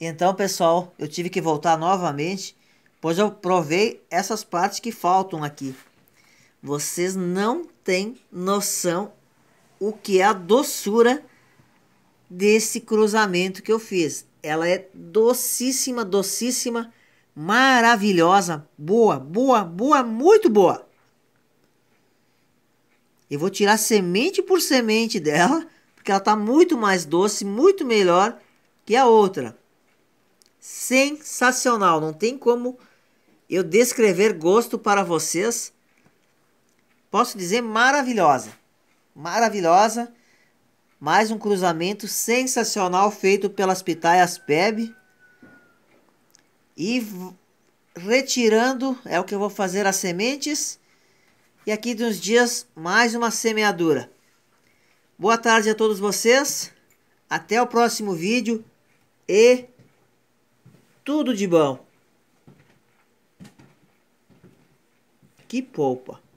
Então, pessoal, eu tive que voltar novamente, pois eu provei essas partes que faltam aqui. Vocês não têm noção o que é a doçura desse cruzamento que eu fiz. Ela é docíssima, docíssima, maravilhosa, boa, boa, boa, muito boa. Eu vou tirar semente por semente dela, porque ela está muito mais doce, muito melhor que a outra sensacional. Não tem como eu descrever gosto para vocês. Posso dizer maravilhosa. Maravilhosa. Mais um cruzamento sensacional feito pelas pitaias PEB. E retirando, é o que eu vou fazer as sementes. E aqui de uns dias, mais uma semeadura. Boa tarde a todos vocês. Até o próximo vídeo e tudo de bom. Que polpa.